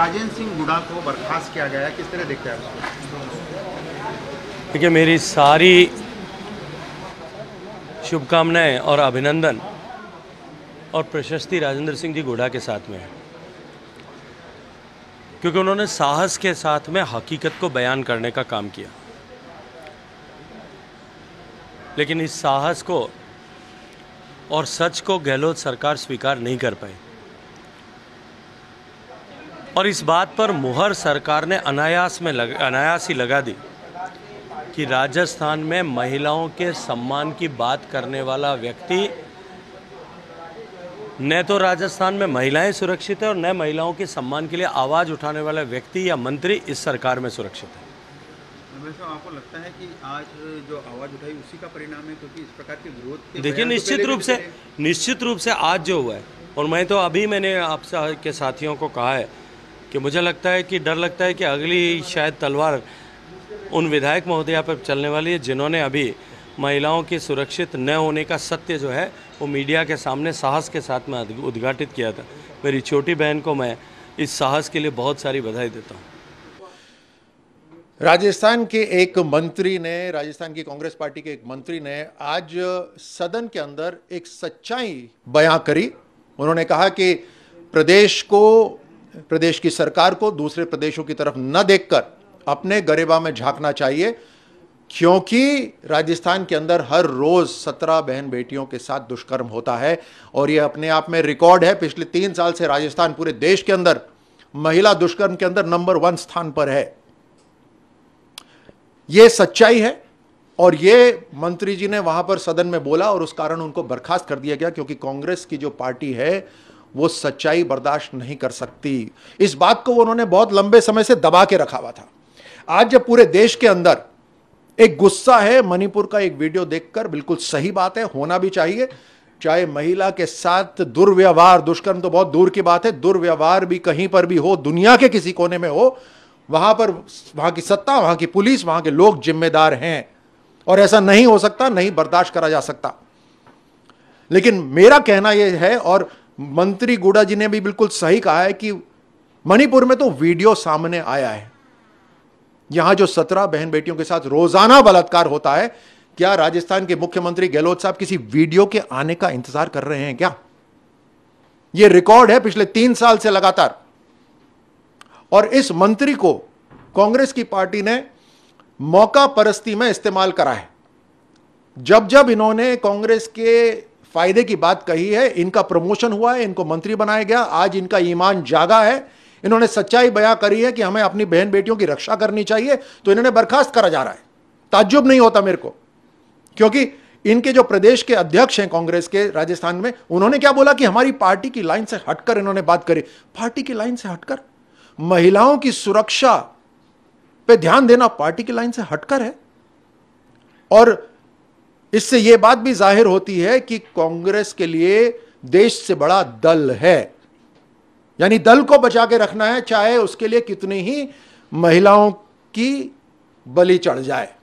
राजेंद्र सिंह गुड़ा को बर्खास्त किया गया है किस तरह देखते हैं देखिए मेरी सारी शुभकामनाएं और अभिनंदन और प्रशस्ति राजेंद्र सिंह जी गुड़ा के साथ में है क्योंकि उन्होंने साहस के साथ में हकीकत को बयान करने का काम किया लेकिन इस साहस को और सच को गहलोत सरकार स्वीकार नहीं कर पाई और इस बात पर मुहर सरकार ने अनायास में लग अनायास ही लगा दी कि राजस्थान में महिलाओं के सम्मान की बात करने वाला व्यक्ति न तो राजस्थान में महिलाएं सुरक्षित है और न महिलाओं के सम्मान के लिए आवाज़ उठाने वाला व्यक्ति या मंत्री इस सरकार में सुरक्षित है आपको लगता है कि आज जो आवाज़ उठाई उसी का परिणाम है क्योंकि इस प्रकार के विरोध देखिए तो निश्चित रूप से निश्चित रूप से आज जो हुआ है और मैं तो अभी मैंने आपसे के साथियों को कहा है कि मुझे लगता है कि डर लगता है कि अगली शायद तलवार उन विधायक महोदया पर चलने वाली है जिन्होंने अभी महिलाओं के सुरक्षित न होने का सत्य जो है वो मीडिया के सामने साहस के साथ में उद्घाटित किया था मेरी छोटी बहन को मैं इस साहस के लिए बहुत सारी बधाई देता हूँ राजस्थान के एक मंत्री ने राजस्थान की कांग्रेस पार्टी के एक मंत्री ने आज सदन के अंदर एक सच्चाई बयां करी उन्होंने कहा कि प्रदेश को प्रदेश की सरकार को दूसरे प्रदेशों की तरफ न देखकर अपने गरेबा में झांकना चाहिए क्योंकि राजस्थान के अंदर हर रोज़ सत्रह बहन बेटियों के साथ दुष्कर्म होता है और यह अपने आप में रिकॉर्ड है पिछले तीन साल से राजस्थान पूरे देश के अंदर महिला दुष्कर्म के अंदर नंबर वन स्थान पर है यह सच्चाई है और ये मंत्री जी ने वहां पर सदन में बोला और उस कारण उनको बर्खास्त कर दिया गया क्योंकि कांग्रेस की जो पार्टी है वो सच्चाई बर्दाश्त नहीं कर सकती इस बात को उन्होंने बहुत लंबे समय से दबा के रखा हुआ था आज जब पूरे देश के अंदर एक गुस्सा है मणिपुर का एक वीडियो देखकर बिल्कुल सही बात है होना भी चाहिए चाहे महिला के साथ दुर्व्यवहार दुष्कर्म तो बहुत दूर की बात है दुर्व्यवहार भी कहीं पर भी हो दुनिया के किसी कोने में हो वहां पर वहां की सत्ता वहां की पुलिस वहां के लोग जिम्मेदार हैं और ऐसा नहीं हो सकता नहीं बर्दाश्त करा जा सकता लेकिन मेरा कहना यह है और मंत्री गुड़ा जी ने भी बिल्कुल सही कहा है कि मणिपुर में तो वीडियो सामने आया है यहां जो सत्रह बहन बेटियों के साथ रोजाना बलात्कार होता है क्या राजस्थान के मुख्यमंत्री गहलोत साहब किसी वीडियो के आने का इंतजार कर रहे हैं क्या यह रिकॉर्ड है पिछले तीन साल से लगातार और इस मंत्री को कांग्रेस की पार्टी ने मौका परस्ती में इस्तेमाल करा है जब जब इन्होंने कांग्रेस के फायदे की बात कही है इनका प्रमोशन हुआ है इनको मंत्री बनाया गया आज इनका ईमान जागा है इन्होंने सच्चाई बया करी है कि हमें अपनी बहन बेटियों की रक्षा करनी चाहिए तो इन्होंने बर्खास्त करा जा रहा है ताज्जुब नहीं होता मेरे को क्योंकि इनके जो प्रदेश के अध्यक्ष हैं कांग्रेस के राजस्थान में उन्होंने क्या बोला कि हमारी पार्टी की लाइन से हटकर इन्होंने बात करी पार्टी की लाइन से हटकर महिलाओं की सुरक्षा पे ध्यान देना पार्टी की लाइन से हटकर है और इससे यह बात भी जाहिर होती है कि कांग्रेस के लिए देश से बड़ा दल है यानी दल को बचा के रखना है चाहे उसके लिए कितनी ही महिलाओं की बलि चढ़ जाए